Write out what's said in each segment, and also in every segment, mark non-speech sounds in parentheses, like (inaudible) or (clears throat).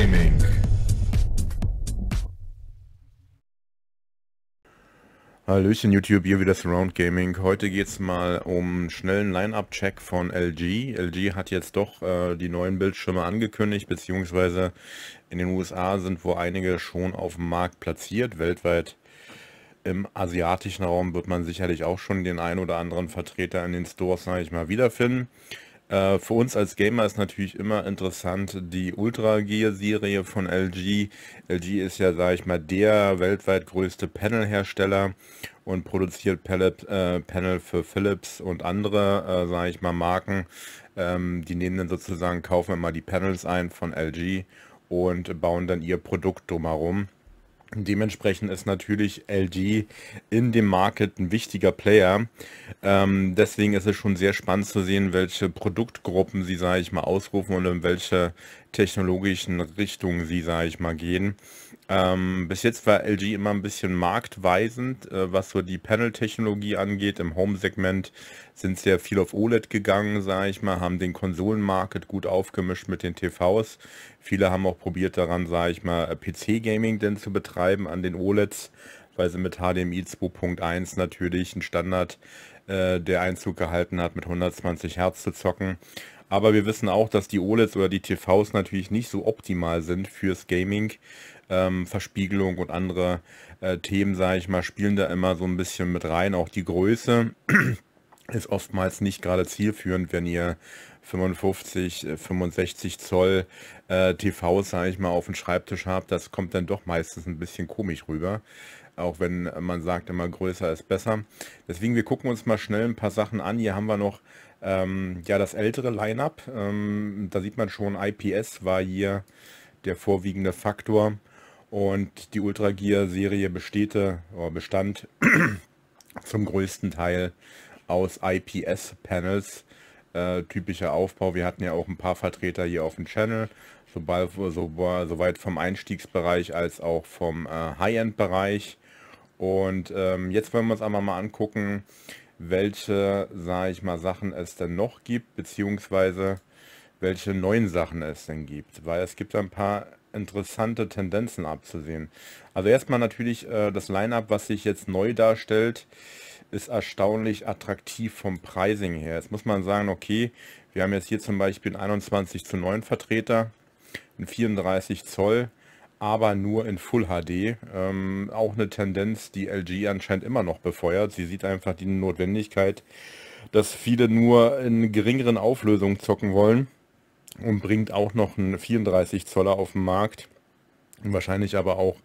Gaming. Hallöchen YouTube, hier wieder Surround Gaming. Heute geht es mal um schnellen Line-Up-Check von LG. LG hat jetzt doch äh, die neuen Bildschirme angekündigt, beziehungsweise in den USA sind wo einige schon auf dem Markt platziert. Weltweit im asiatischen Raum wird man sicherlich auch schon den ein oder anderen Vertreter in den Stores, sage ich mal, wiederfinden. Äh, für uns als Gamer ist natürlich immer interessant die Ultra Gear Serie von LG. LG ist ja, sage ich mal, der weltweit größte Panel-Hersteller und produziert Pellet, äh, Panel für Philips und andere, äh, sage ich mal, Marken. Ähm, die nehmen dann sozusagen, kaufen immer die Panels ein von LG und bauen dann ihr Produkt drumherum. Dementsprechend ist natürlich LG in dem Market ein wichtiger Player. Ähm, deswegen ist es schon sehr spannend zu sehen, welche Produktgruppen sie, sage ich mal, ausrufen und in welche technologischen Richtungen sie, sage ich mal, gehen. Ähm, bis jetzt war LG immer ein bisschen marktweisend, äh, was so die Panel-Technologie angeht. Im Home-Segment sind sehr viel auf OLED gegangen, sage ich mal, haben den Konsolenmarket gut aufgemischt mit den TVs. Viele haben auch probiert daran, sage ich mal, äh, PC-Gaming denn zu betreiben an den OLEDs, weil sie mit HDMI 2.1 natürlich einen Standard, äh, der Einzug gehalten hat, mit 120 Hertz zu zocken. Aber wir wissen auch, dass die OLEDs oder die TVs natürlich nicht so optimal sind fürs Gaming ähm, Verspiegelung und andere äh, Themen, sage ich mal, spielen da immer so ein bisschen mit rein. Auch die Größe (clears throat) ist oftmals nicht gerade zielführend, wenn ihr 55, 65 äh, Zoll äh, TVs, sage ich mal, auf dem Schreibtisch habt. Das kommt dann doch meistens ein bisschen komisch rüber auch wenn man sagt, immer größer ist besser. Deswegen, wir gucken uns mal schnell ein paar Sachen an. Hier haben wir noch ähm, ja, das ältere Line-Up. Ähm, da sieht man schon, IPS war hier der vorwiegende Faktor. Und die Ultra Gear Serie bestehte, oder bestand (clears throat) zum größten Teil aus IPS-Panels. Äh, typischer Aufbau. Wir hatten ja auch ein paar Vertreter hier auf dem Channel, sobald, soweit vom Einstiegsbereich als auch vom äh, High-End-Bereich. Und ähm, jetzt wollen wir uns einmal mal angucken, welche, sage ich mal, Sachen es denn noch gibt, beziehungsweise welche neuen Sachen es denn gibt. Weil es gibt ein paar interessante Tendenzen abzusehen. Also erstmal natürlich äh, das Line-up, was sich jetzt neu darstellt, ist erstaunlich attraktiv vom Pricing her. Jetzt muss man sagen, okay, wir haben jetzt hier zum Beispiel einen 21 zu 9 Vertreter, einen 34 Zoll, aber nur in Full HD. Ähm, auch eine Tendenz, die LG anscheinend immer noch befeuert. Sie sieht einfach die Notwendigkeit, dass viele nur in geringeren Auflösungen zocken wollen und bringt auch noch einen 34 Zoller auf den Markt. Wahrscheinlich aber auch,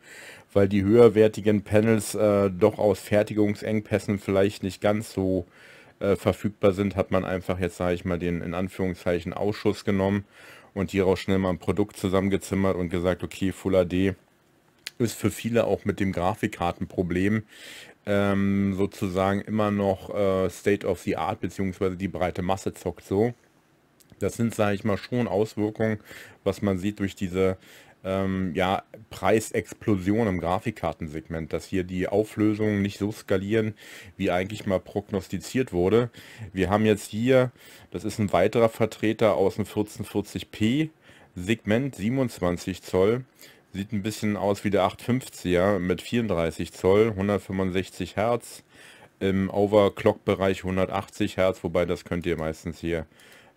weil die höherwertigen Panels äh, doch aus Fertigungsengpässen vielleicht nicht ganz so äh, verfügbar sind, hat man einfach jetzt, sage ich mal, den in Anführungszeichen Ausschuss genommen und hieraus schnell mal ein Produkt zusammengezimmert und gesagt, okay, Full HD ist für viele auch mit dem Grafikkartenproblem ähm, sozusagen immer noch äh, State of the Art, beziehungsweise die breite Masse zockt so. Das sind, sage ich mal, schon Auswirkungen, was man sieht durch diese ähm, ja, Preisexplosion im Grafikkartensegment, dass hier die Auflösungen nicht so skalieren, wie eigentlich mal prognostiziert wurde. Wir haben jetzt hier, das ist ein weiterer Vertreter aus dem 1440p Segment, 27 Zoll. Sieht ein bisschen aus wie der 850er mit 34 Zoll, 165 Hertz. Im Overclock-Bereich 180 Hertz, wobei das könnt ihr meistens hier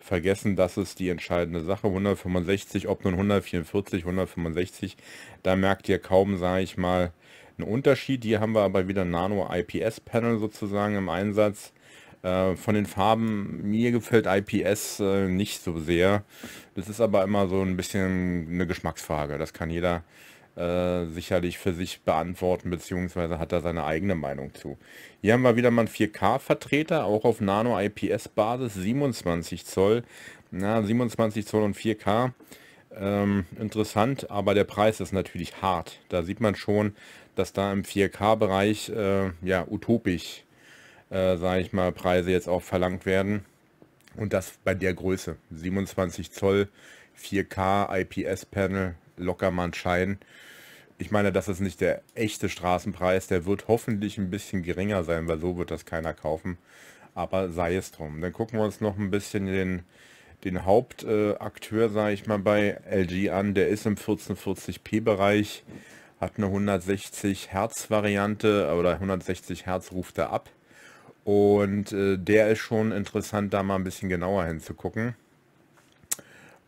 vergessen, das ist die entscheidende Sache. 165, ob nun 144, 165, da merkt ihr kaum, sage ich mal, einen Unterschied. Hier haben wir aber wieder Nano IPS Panel sozusagen im Einsatz. Äh, von den Farben, mir gefällt IPS äh, nicht so sehr. Das ist aber immer so ein bisschen eine Geschmacksfrage. Das kann jeder äh, sicherlich für sich beantworten, beziehungsweise hat er seine eigene Meinung zu. Hier haben wir wieder mal einen 4K-Vertreter, auch auf Nano-IPS-Basis, 27 Zoll. Na, 27 Zoll und 4K. Ähm, interessant, aber der Preis ist natürlich hart. Da sieht man schon, dass da im 4K-Bereich äh, ja utopisch, äh, sage ich mal, Preise jetzt auch verlangt werden. Und das bei der Größe. 27 Zoll, 4K IPS-Panel locker mal einen Schein. Ich meine, das ist nicht der echte Straßenpreis. Der wird hoffentlich ein bisschen geringer sein, weil so wird das keiner kaufen. Aber sei es drum. Dann gucken wir uns noch ein bisschen den, den Hauptakteur, äh, sage ich mal, bei LG an. Der ist im 1440p-Bereich, hat eine 160 Hertz-Variante oder 160 Hertz ruft er ab. Und äh, der ist schon interessant, da mal ein bisschen genauer hinzugucken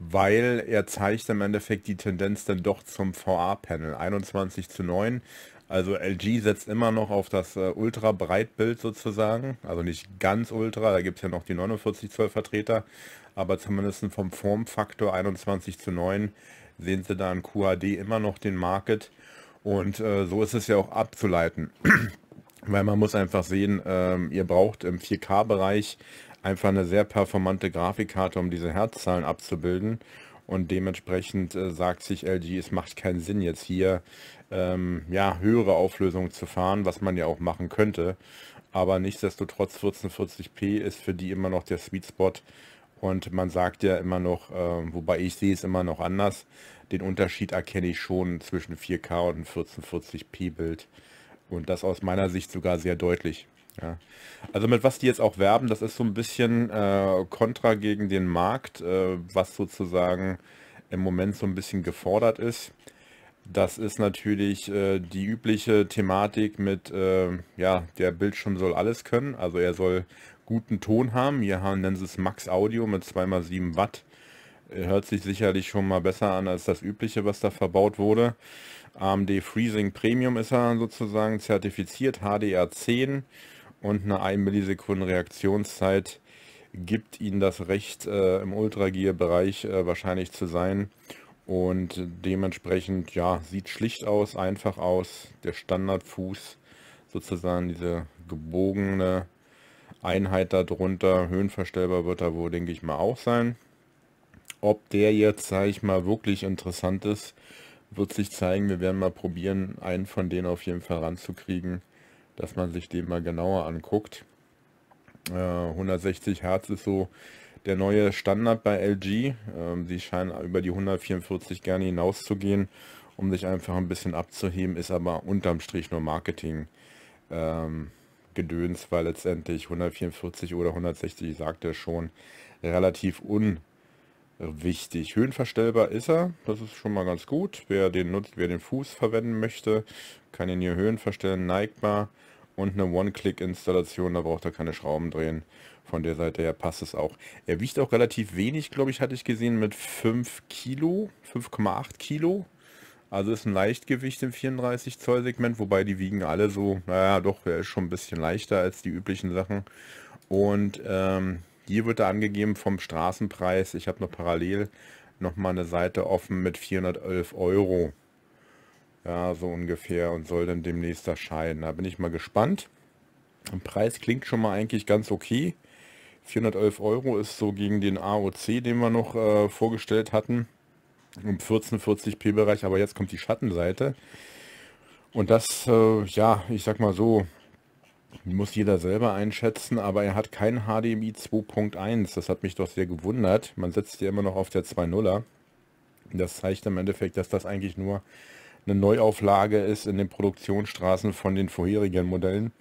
weil er zeigt im Endeffekt die Tendenz dann doch zum VA-Panel. 21 zu 9. Also LG setzt immer noch auf das äh, Ultra-Breitbild sozusagen. Also nicht ganz Ultra, da gibt es ja noch die 49 Zoll Vertreter. Aber zumindest vom Formfaktor 21 zu 9 sehen sie da in QHD immer noch den Market. Und äh, so ist es ja auch abzuleiten. (clears throat) Weil man muss einfach sehen, ähm, ihr braucht im 4K-Bereich einfach eine sehr performante Grafikkarte, um diese Herzzahlen abzubilden. Und dementsprechend äh, sagt sich LG, es macht keinen Sinn, jetzt hier ähm, ja, höhere Auflösungen zu fahren, was man ja auch machen könnte. Aber nichtsdestotrotz 1440p ist für die immer noch der Sweet Spot. Und man sagt ja immer noch, äh, wobei ich sehe es immer noch anders, den Unterschied erkenne ich schon zwischen 4K und 1440p Bild. Und das aus meiner Sicht sogar sehr deutlich. Ja. Also mit was die jetzt auch werben, das ist so ein bisschen äh, kontra gegen den Markt, äh, was sozusagen im Moment so ein bisschen gefordert ist. Das ist natürlich äh, die übliche Thematik mit, äh, ja, der Bildschirm soll alles können. Also er soll guten Ton haben. Hier haben, nennen sie es Max Audio mit 2x7 Watt. Äh, hört sich sicherlich schon mal besser an als das übliche, was da verbaut wurde. AMD Freezing Premium ist er sozusagen zertifiziert, HDR10 und eine 1 Millisekunden Reaktionszeit gibt ihnen das Recht, äh, im Ultra-Gear-Bereich äh, wahrscheinlich zu sein. Und dementsprechend, ja, sieht schlicht aus, einfach aus. Der Standardfuß, sozusagen diese gebogene Einheit darunter, höhenverstellbar wird da wohl, denke ich mal, auch sein. Ob der jetzt, sage ich mal, wirklich interessant ist, wird sich zeigen. Wir werden mal probieren, einen von denen auf jeden Fall ranzukriegen dass man sich den mal genauer anguckt. Äh, 160 Hertz ist so der neue Standard bei LG. Ähm, sie scheinen über die 144 gerne hinauszugehen, um sich einfach ein bisschen abzuheben, ist aber unterm Strich nur Marketing. Ähm, Gedöns, weil letztendlich 144 oder 160, ich sagte schon, relativ un wichtig. Höhenverstellbar ist er, das ist schon mal ganz gut. Wer den nutzt, wer den Fuß verwenden möchte, kann ihn hier Höhen verstellen, neigbar und eine One-Click-Installation, da braucht er keine Schrauben drehen. Von der Seite her passt es auch. Er wiegt auch relativ wenig, glaube ich, hatte ich gesehen, mit 5 Kilo, 5,8 Kilo. Also ist ein Leichtgewicht im 34 Zoll Segment, wobei die wiegen alle so, naja doch, er ist schon ein bisschen leichter als die üblichen Sachen. Und ähm, hier wird da angegeben vom Straßenpreis. Ich habe noch parallel noch mal eine Seite offen mit 411 Euro. Ja, so ungefähr und soll dann demnächst erscheinen. Da bin ich mal gespannt. Der Preis klingt schon mal eigentlich ganz okay. 411 Euro ist so gegen den AOC, den wir noch äh, vorgestellt hatten, im 1440p-Bereich. Aber jetzt kommt die Schattenseite. Und das, äh, ja, ich sag mal so, muss jeder selber einschätzen, aber er hat kein HDMI 2.1. Das hat mich doch sehr gewundert. Man setzt ja immer noch auf der 2.0er. Das zeigt im Endeffekt, dass das eigentlich nur eine Neuauflage ist in den Produktionsstraßen von den vorherigen Modellen.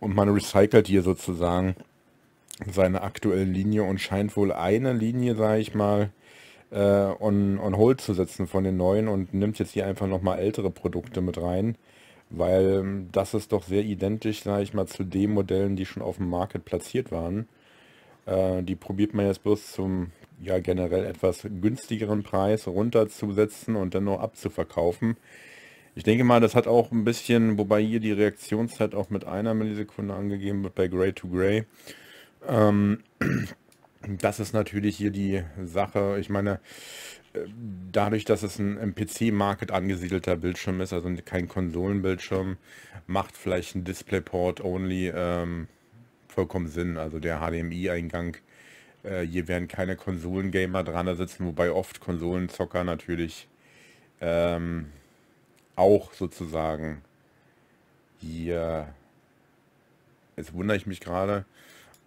Und man recycelt hier sozusagen seine aktuelle Linie und scheint wohl eine Linie, sage ich mal, äh, on, on hold zu setzen von den neuen und nimmt jetzt hier einfach nochmal ältere Produkte mit rein weil ähm, das ist doch sehr identisch, sage ich mal, zu den Modellen, die schon auf dem Market platziert waren. Äh, die probiert man jetzt bloß zum ja generell etwas günstigeren Preis runterzusetzen und dann noch abzuverkaufen. Ich denke mal, das hat auch ein bisschen, wobei hier die Reaktionszeit auch mit einer Millisekunde angegeben wird bei Gray to Gray. Ähm, (clears throat) das ist natürlich hier die Sache. Ich meine, dadurch, dass es ein im PC-Market angesiedelter Bildschirm ist, also kein Konsolenbildschirm, macht vielleicht ein DisplayPort-Only ähm, vollkommen Sinn. Also der HDMI-Eingang, äh, hier werden keine Konsolengamer dran da sitzen, wobei oft Konsolenzocker natürlich ähm, auch sozusagen hier, jetzt wundere ich mich gerade,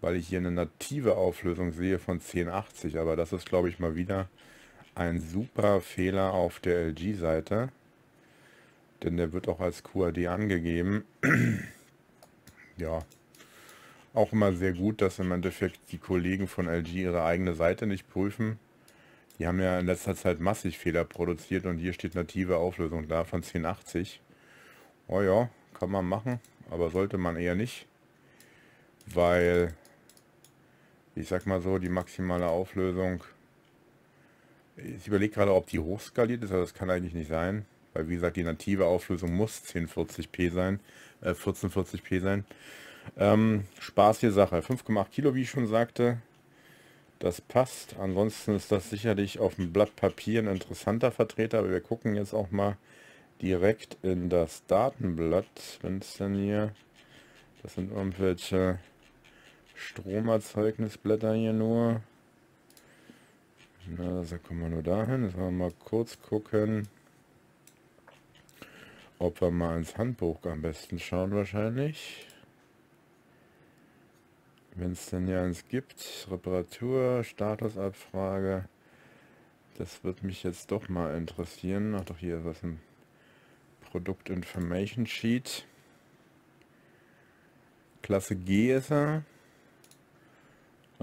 weil ich hier eine native Auflösung sehe von 1080, aber das ist glaube ich mal wieder ein super Fehler auf der LG-Seite, denn der wird auch als QAD angegeben. (clears throat) ja, auch immer sehr gut, dass im Endeffekt die Kollegen von LG ihre eigene Seite nicht prüfen. Die haben ja in letzter Zeit massig Fehler produziert und hier steht native Auflösung da von 1080. Oh ja, kann man machen, aber sollte man eher nicht, weil ich sag mal so, die maximale Auflösung ich überlege gerade, ob die hochskaliert ist, aber das kann eigentlich nicht sein. Weil wie gesagt, die native Auflösung muss 1040p sein, äh, 1440p sein. Ähm, Spaß hier Sache. 5,8 Kilo, wie ich schon sagte. Das passt. Ansonsten ist das sicherlich auf dem Blatt Papier ein interessanter Vertreter. Aber wir gucken jetzt auch mal direkt in das Datenblatt. Wenn es denn hier... Das sind irgendwelche Stromerzeugnisblätter hier nur. Na, also kommen wir nur dahin. Jetzt wollen wir mal kurz gucken, ob wir mal ins Handbuch am besten schauen wahrscheinlich. Wenn es denn ja eins gibt, Reparatur, Statusabfrage, das wird mich jetzt doch mal interessieren. Ach doch, hier ist was ein Produkt Information Sheet. Klasse G ist er.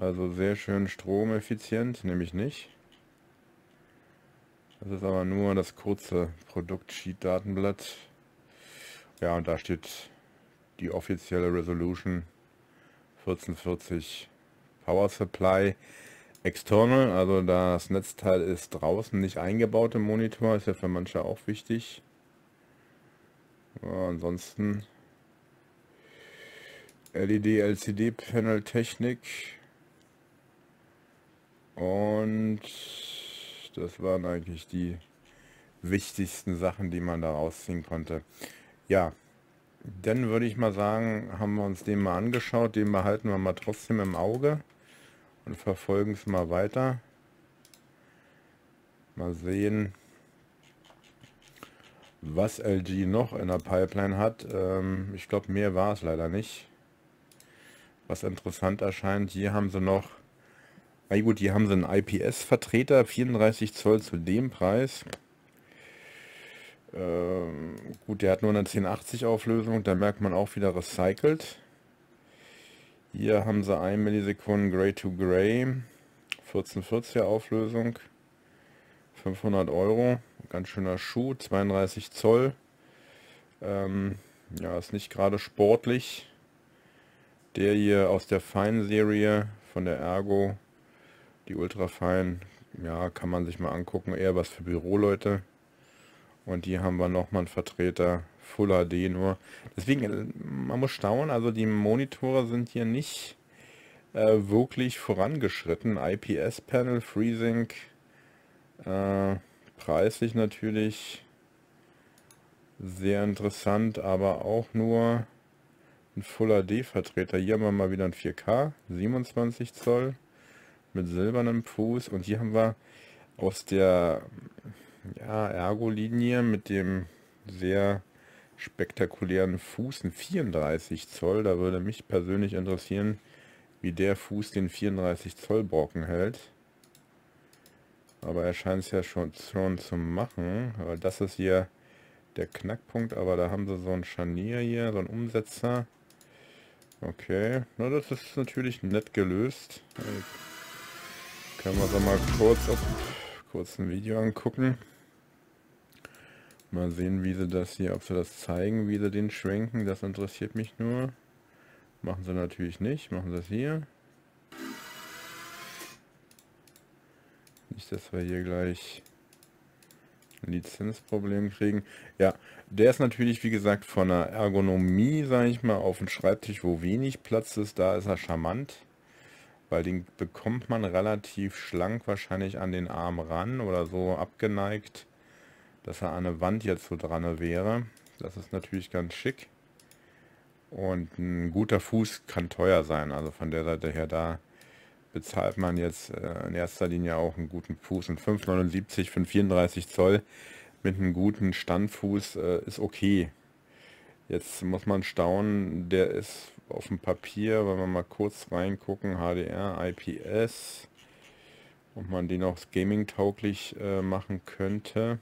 Also sehr schön stromeffizient, nämlich nicht. Das ist aber nur das kurze produkt sheet datenblatt Ja, und da steht die offizielle Resolution 1440 Power Supply External, also das Netzteil ist draußen, nicht eingebaut im Monitor, ist ja für manche auch wichtig. Ja, ansonsten LED-LCD-Panel-Technik, und das waren eigentlich die wichtigsten Sachen, die man da rausziehen konnte. Ja, dann würde ich mal sagen, haben wir uns den mal angeschaut. Den behalten wir mal trotzdem im Auge und verfolgen es mal weiter. Mal sehen, was LG noch in der Pipeline hat. Ähm, ich glaube, mehr war es leider nicht. Was interessant erscheint, hier haben sie noch na gut, hier haben sie einen IPS-Vertreter, 34 Zoll zu dem Preis. Ähm, gut, der hat nur eine 1080 Auflösung, da merkt man auch wieder recycelt. Hier haben sie 1 Millisekunden Gray to Gray, 1440er Auflösung, 500 Euro, ganz schöner Schuh, 32 Zoll. Ähm, ja, ist nicht gerade sportlich. Der hier aus der Fine-Serie von der Ergo die Ultrafein, ja, kann man sich mal angucken, eher was für Büroleute. Und hier haben wir nochmal einen Vertreter, Full HD nur. Deswegen, äh, man muss staunen, also die Monitore sind hier nicht äh, wirklich vorangeschritten. IPS-Panel, FreeSync, äh, preislich natürlich sehr interessant, aber auch nur ein Full HD-Vertreter. Hier haben wir mal wieder ein 4K, 27 Zoll mit silbernem Fuß. Und hier haben wir aus der ja, Ergo-Linie mit dem sehr spektakulären Fuß, ein 34 Zoll. Da würde mich persönlich interessieren, wie der Fuß den 34 Zoll Brocken hält. Aber er scheint es ja schon, schon zu machen, Aber das ist hier der Knackpunkt. Aber da haben sie so ein Scharnier hier, so ein Umsetzer. Okay, na das ist natürlich nett gelöst. Können wir uns mal kurz, auf, kurz ein Video angucken. Mal sehen, wie sie das hier, ob sie das zeigen, wie sie den schwenken. Das interessiert mich nur. Machen sie natürlich nicht. Machen sie das hier. Nicht, dass wir hier gleich ein Lizenzproblem kriegen. Ja, der ist natürlich, wie gesagt, von der Ergonomie, sage ich mal, auf dem Schreibtisch, wo wenig Platz ist, da ist er charmant weil den bekommt man relativ schlank wahrscheinlich an den Arm ran oder so abgeneigt, dass er an der Wand jetzt so dran wäre. Das ist natürlich ganz schick. Und ein guter Fuß kann teuer sein. Also von der Seite her, da bezahlt man jetzt äh, in erster Linie auch einen guten Fuß. Ein 5,79, 34 Zoll mit einem guten Standfuß äh, ist okay. Jetzt muss man staunen, der ist auf dem Papier, wenn wir mal kurz reingucken, HDR, IPS, ob man den auch gaming-tauglich äh, machen könnte.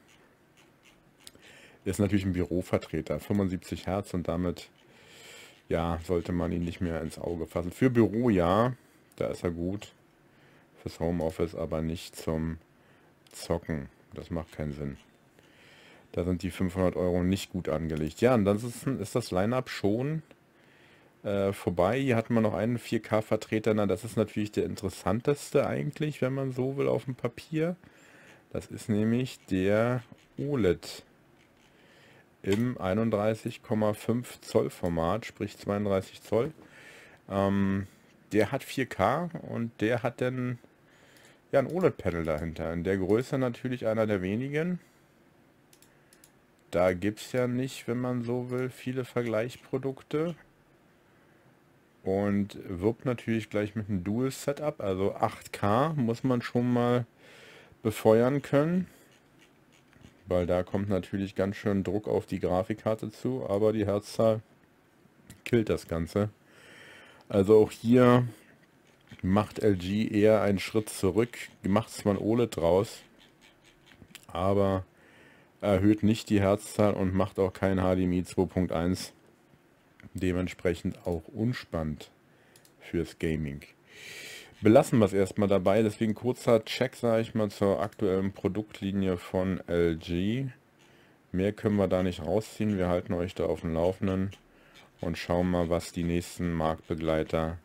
ist natürlich ein Bürovertreter, 75 Hertz und damit ja, sollte man ihn nicht mehr ins Auge fassen. Für Büro ja, da ist er gut, fürs Homeoffice aber nicht zum Zocken. Das macht keinen Sinn. Da sind die 500 Euro nicht gut angelegt. Ja, und dann ist das Line-Up schon äh, vorbei. Hier hatten wir noch einen 4K-Vertreter. Na, das ist natürlich der interessanteste eigentlich, wenn man so will, auf dem Papier. Das ist nämlich der OLED im 31,5 Zoll Format, sprich 32 Zoll. Ähm, der hat 4K und der hat dann ja ein OLED-Panel dahinter. In der Größe natürlich einer der wenigen. Da gibt es ja nicht, wenn man so will, viele Vergleichprodukte und wirbt natürlich gleich mit einem Dual Setup, also 8K muss man schon mal befeuern können, weil da kommt natürlich ganz schön Druck auf die Grafikkarte zu, aber die Herzzahl killt das Ganze. Also auch hier macht LG eher einen Schritt zurück, macht zwar ein OLED draus, aber erhöht nicht die Herzzahl und macht auch kein HDMI 2.1 dementsprechend auch unspannend fürs Gaming. Belassen wir es erstmal dabei, deswegen kurzer Check, sage ich mal, zur aktuellen Produktlinie von LG. Mehr können wir da nicht rausziehen, wir halten euch da auf dem Laufenden und schauen mal, was die nächsten Marktbegleiter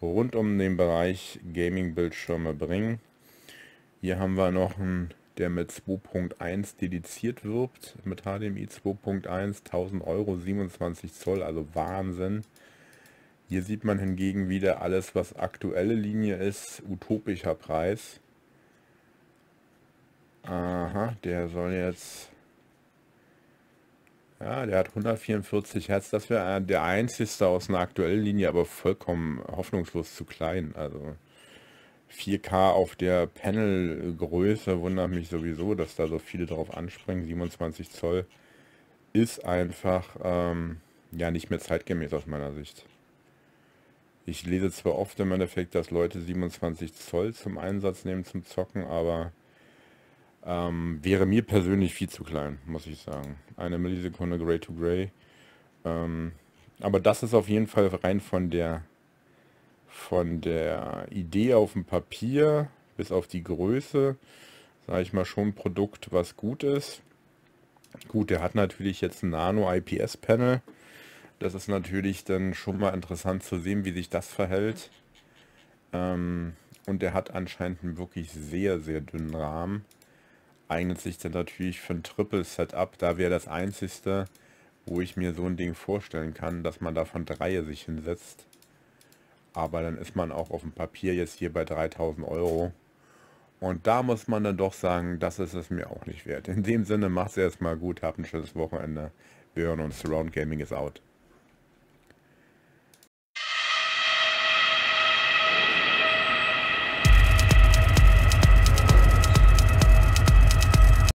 rund um den Bereich Gaming-Bildschirme bringen. Hier haben wir noch ein der mit 2.1 dediziert wirbt, mit HDMI 2.1, 1000 Euro, 27 Zoll, also Wahnsinn. Hier sieht man hingegen wieder alles, was aktuelle Linie ist, utopischer Preis. Aha, der soll jetzt... Ja, der hat 144 Hertz. Das wäre äh, der einzigste aus einer aktuellen Linie, aber vollkommen hoffnungslos zu klein. Also 4K auf der Panelgröße wundert mich sowieso, dass da so viele drauf anspringen. 27 Zoll ist einfach ähm, ja nicht mehr zeitgemäß aus meiner Sicht. Ich lese zwar oft im Endeffekt, dass Leute 27 Zoll zum Einsatz nehmen zum Zocken, aber ähm, wäre mir persönlich viel zu klein, muss ich sagen. Eine Millisekunde Gray to Gray. Ähm, aber das ist auf jeden Fall rein von der von der Idee auf dem Papier bis auf die Größe, sage ich mal, schon ein Produkt, was gut ist. Gut, der hat natürlich jetzt ein Nano-IPS-Panel. Das ist natürlich dann schon mal interessant zu sehen, wie sich das verhält. Ähm, und der hat anscheinend einen wirklich sehr, sehr dünnen Rahmen. Eignet sich dann natürlich für ein Triple-Setup. Da wäre das einzigste, wo ich mir so ein Ding vorstellen kann, dass man davon drei sich hinsetzt aber dann ist man auch auf dem Papier jetzt hier bei 3000 Euro. Und da muss man dann doch sagen, das ist es mir auch nicht wert. In dem Sinne, macht's erstmal gut, habt ein schönes Wochenende. Wir hören uns. Round Gaming is out.